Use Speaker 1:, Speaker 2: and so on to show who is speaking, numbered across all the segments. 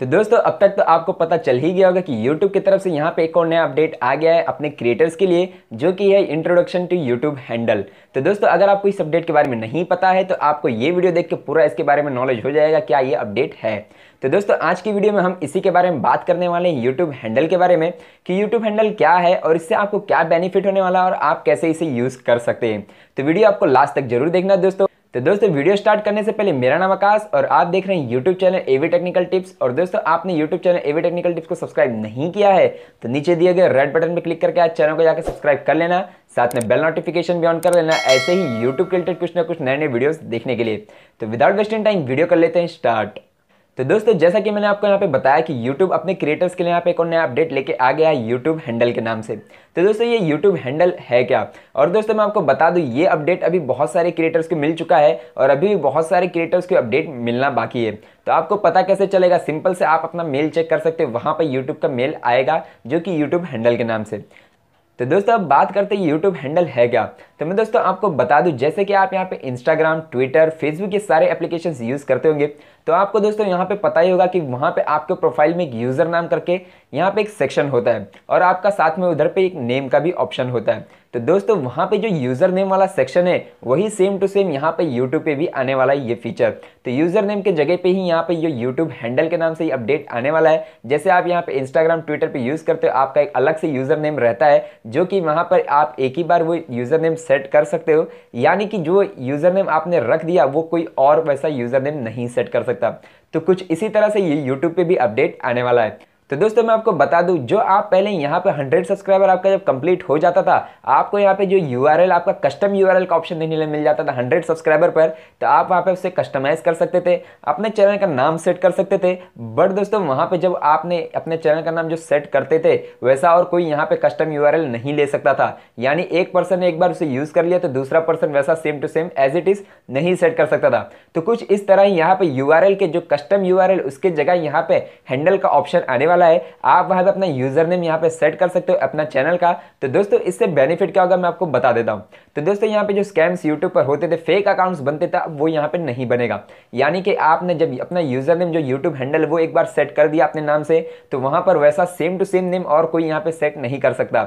Speaker 1: तो दोस्तों अब तक तो आपको पता चल ही गया होगा कि YouTube की तरफ से यहाँ पे एक और नया अपडेट आ गया है अपने क्रिएटर्स के लिए जो कि है इंट्रोडक्शन टू YouTube हैंडल तो दोस्तों अगर आपको इस अपडेट के बारे में नहीं पता है तो आपको ये वीडियो देख के पूरा इसके बारे में नॉलेज हो जाएगा क्या ये अपडेट है तो दोस्तों आज की वीडियो में हम इसी के बारे में बात करने वाले हैं यूट्यूब हैंडल के बारे में कि यूट्यूब हैंडल क्या है और इससे आपको क्या बेनिफिट होने वाला है और आप कैसे इसे यूज़ कर सकते हैं तो वीडियो आपको लास्ट तक जरूर देखना दोस्तों तो दोस्तों वीडियो स्टार्ट करने से पहले मेरा नाम आकाश और आप देख रहे हैं YouTube channel AV technical tips और दोस्तों आपने YouTube channel AV technical tips को सब्सक्राइब नहीं किया है तो नीचे दिए गए रेड बटन पर क्लिक करके आज चैनल को जाकर सब्सक्राइब कर लेना साथ में बेल नोटिफिकेशन भी ऑन कर लेना ऐसे ही यूट्यूब के रिलेटेड कुछ ना कुछ नए नए वीडियो देखने के लिए तो विदाउट वेस्टिंग टाइम वीडियो कर लेते हैं स्टार्ट तो दोस्तों जैसा कि मैंने आपको यहाँ पे बताया कि YouTube अपने क्रिएटर्स के लिए यहाँ पे एक और नया अपडेट लेके आ गया है YouTube हैंडल के नाम से तो दोस्तों ये YouTube हैंडल है क्या और दोस्तों मैं आपको बता दूँ ये अपडेट अभी बहुत सारे क्रिएटर्स को मिल चुका है और अभी भी बहुत सारे क्रिएटर्स को अपडेट मिलना बाकी है तो आपको पता कैसे चलेगा सिंपल से आप अपना मेल चेक कर सकते वहाँ पर यूट्यूब का मेल आएगा जो कि यूट्यूब हैंडल के नाम से तो दोस्तों अब बात करते हैं यूट्यूब हैंडल है क्या तो मैं दोस्तों आपको बता दूं जैसे कि आप यहाँ पे इंस्टाग्राम ट्विटर फेसबुक ये सारे एप्लीकेशंस यूज़ करते होंगे तो आपको दोस्तों यहाँ पे पता ही होगा कि वहाँ पे आपके प्रोफाइल में एक यूज़र नाम करके यहाँ पे एक सेक्शन होता है और आपका साथ में उधर पे एक नेम का भी ऑप्शन होता है तो दोस्तों वहाँ पे जो यूज़र नेम वाला सेक्शन है वही सेम टू सेम यहाँ पे यूट्यूब पे भी आने वाला है ये फीचर तो यूज़र नेम के जगह पे ही यहाँ पे ये यूट्यूब हैंडल के नाम से ही अपडेट आने वाला है जैसे आप यहाँ पे इंस्टाग्राम ट्विटर पे यूज़ करते हो आपका एक अलग से यूज़र नेम रहता है जो कि वहाँ पर आप एक ही बार वो यूज़र नेम सेट कर सकते हो यानी कि जो यूज़र नेम आपने रख दिया वो कोई और वैसा यूज़र नेम नहीं सेट कर सकता तो कुछ इसी तरह से ये यूट्यूब पे भी अपडेट आने वाला है तो दोस्तों मैं आपको बता दूं जो आप पहले यहाँ पे 100 सब्सक्राइबर आपका जब कंप्लीट हो जाता था आपको यहाँ पे जो यू आपका कस्टम यू का ऑप्शन देने मिल जाता था 100 सब्सक्राइबर पर तो आप वहाँ पे उसे कस्टमाइज़ कर सकते थे अपने चैनल का नाम सेट कर सकते थे बट दोस्तों वहाँ पर जब आपने अपने चैनल का नाम जो सेट करते थे वैसा और कोई यहाँ पर कस्टम यू नहीं ले सकता था यानी एक पर्सन ने एक बार उसे यूज़ कर लिया तो दूसरा पर्सन वैसा same to same age it is नहीं सेट कर सकता था तो कुछ इस तरह यहाँ पर यू के जो कस्टम यू उसके जगह यहाँ पर हैंडल का ऑप्शन आने वाला वाला है आप वहां पर अपना यूजर नेम यहाँ पे सेट कर सकते हो अपना चैनल का तो दोस्तों इससे बेनिफिट क्या होगा मैं आपको बता देता हूँ तो दोस्तों यहाँ पे जो स्कैम्स यूट्यूब पर होते थे फेक अकाउंट्स बनते थे वो यहाँ पे नहीं बनेगा यानी कि आपने जब अपना यूजर नेम जो यूट्यूब हैंडल वो एक बार सेट कर दिया अपने नाम से तो वहाँ पर वैसा सेम टू सेम नेम और कोई यहाँ पे सेट नहीं कर सकता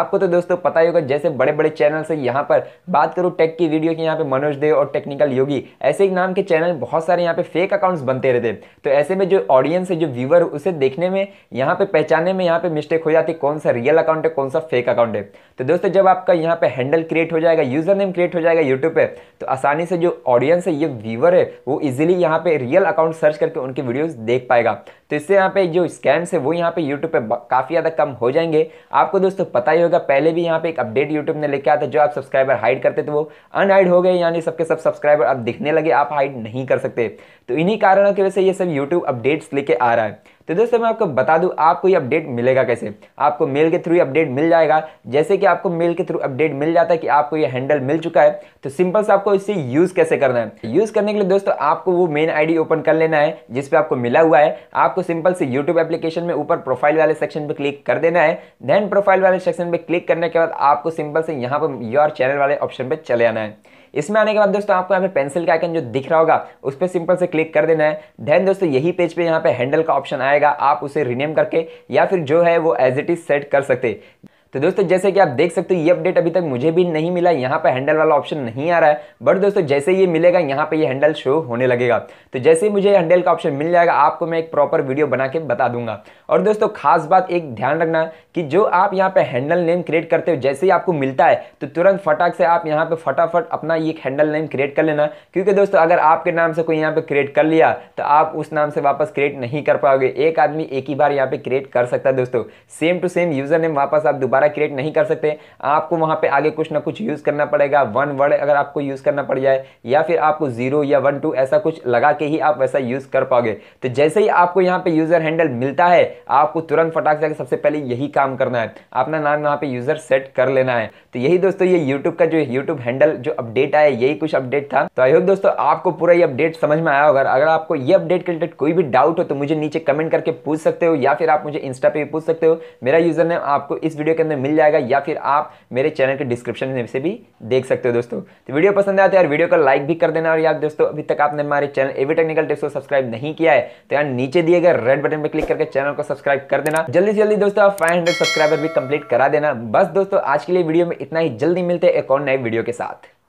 Speaker 1: आपको तो दोस्तों पता ही होगा जैसे बड़े बड़े चैनल से यहाँ पर बात करूँ टेक की वीडियो की यहाँ पे मनोज देव और टेक्निकल योगी ऐसे एक नाम के चैनल बहुत सारे यहाँ पे फेक अकाउंट्स बनते रहते तो ऐसे में जो ऑडियंस है जो व्यूवर उसे देखने में यहाँ पे पहचानने में यहाँ पे मिस्टेक हो जाती है कौन सा रियल अकाउंट है कौन सा फेक अकाउंट है तो दोस्तों जब आपका यहाँ पे हैंडल क्रिएट हो जाएगा यूजर नेम क्रिएट हो जाएगा यूट्यूब पे तो आसानी से जो ऑडियंस है ये व्यूवर है वो इजिली यहाँ पे रियल अकाउंट सर्च करके उनकी वीडियोज़ देख पाएगा तो इससे यहाँ पे जो स्कैम्स है वो यहाँ पे यूट्यूब पे काफ़ी ज़्यादा कम हो जाएंगे आपको दोस्तों पता ही होगा पहले भी यहाँ पे एक अपडेट यूट्यूब ने लेके आया था जो आप सब्सक्राइबर हाइड करते थे वो अनहाइड हो गए यानी सबके सब सब्सक्राइबर अब दिखने लगे आप हाइड नहीं कर सकते तो इन्हीं कारणों की वजह से ये सब यूट्यूब अपडेट्स लेके आ रहा है तो दोस्तों मैं आपको बता दूं आपको ये अपडेट मिलेगा कैसे आपको मेल के थ्रू अपडेट मिल जाएगा जैसे कि आपको मेल के थ्रू अपडेट मिल जाता है कि आपको ये हैंडल मिल चुका है तो सिंपल से आपको इसे यूज़ कैसे करना है यूज़ करने के लिए दोस्तों आपको वो मेन आईडी ओपन कर लेना है जिसपे आपको मिला हुआ है आपको सिंपल से यूट्यूब एप्लीकेशन में ऊपर प्रोफाइल वाले सेक्शन पे क्लिक कर देना है देन प्रोफाइल वाले सेक्शन पे क्लिक करने के बाद आपको सिंपल से यहाँ पर योर चैनल वाले ऑप्शन पे चले आना है इसमें आने के बाद दोस्तों आपको यहाँ पे पेंसिल का आइकन जो दिख रहा होगा उस पर सिंपल से क्लिक कर देना है देन दोस्तों यही पेज पे यहाँ पे हैंडल का ऑप्शन आएगा आप उसे रिनेम करके या फिर जो है वो एज इट इज सेट कर सकते हैं तो दोस्तों जैसे कि आप देख सकते हो ये अपडेट अभी तक मुझे भी नहीं मिला यहाँ पर हैंडल वाला ऑप्शन नहीं आ रहा है बट दोस्तों जैसे ये मिलेगा यहाँ पर ये हैंडल शो होने लगेगा तो जैसे ही मुझे हैंडल का ऑप्शन मिल जाएगा आपको मैं एक प्रॉपर वीडियो बना के बता दूंगा और दोस्तों खास बात एक ध्यान रखना कि जो आप यहाँ पे हैंडल नेम क्रिएट करते हो जैसे ही आपको मिलता है तो तुरंत फटाक से आप यहाँ पे फटाफट अपना ये हैंडल नेम क्रिएट कर लेना क्योंकि दोस्तों अगर आपके नाम से कोई यहाँ पे क्रिएट कर लिया तो आप उस नाम से वापस क्रिएट नहीं कर पाओगे एक आदमी एक ही बार यहाँ पे क्रिएट कर सकता है दोस्तों same to same user name वापस आप दोबारा दोबारा क्रिएट नहीं कर सकते आपको वहाँ पे आगे कुछ ना कुछ यूज़ करना पड़ेगा वन वर्ड अगर आपको यूज़ करना पड़ जाए या फिर आपको जीरो या वन टू ऐसा कुछ लगा के ही आप वैसा यूज़ कर पाओगे तो जैसे ही आपको यहाँ पे यूज़र हैंडल मिलता है आपको तुरंत फटाक से सबसे पहले यही काम करना है अपना नाम यहाँ पे यूज़र सेट कर लेना है तो यही दोस्तों ये यूट्यूब का जो यूट्यूब हैंडल जो अपडेट आया यही कुछ अपडेट था तो आई होप दोस्तों आपको पूरा ये अपडेट समझ में आया होगा अगर आपको ये अपडेट के रिलेटेड कोई भी डाउट हो तो मुझे नीचे कमेंट करके पूछ सकते हो या फिर आप मुझे इंस्टा पे भी पूछ सकते हो मेरा यूज़र नेम आपको इस वीडियो के अंदर में मिल जाएगा या फिर आप मेरे चैनल के डिस्क्रिप्शन में से भी देख सकते हो दोस्तों तो वीडियो पसंद आया तो यार वीडियो को लाइक भी कर देना और यार दोस्तों अभी तक आपने हमारे चैनल एवी टेक्निकल टिप्स को सब्सक्राइब नहीं किया है तो यार नीचे दिए गए रेड बटन पर क्लिक करके चैनल को सब्सक्राइब कर देना जल्दी से जल्दी दोस्तों आप फाइव सब्सक्राइबर भी कंप्लीट करा देना बस दोस्तों आज के लिए वीडियो में इतना ही जल्दी मिलते हैं एक और नए वीडियो के साथ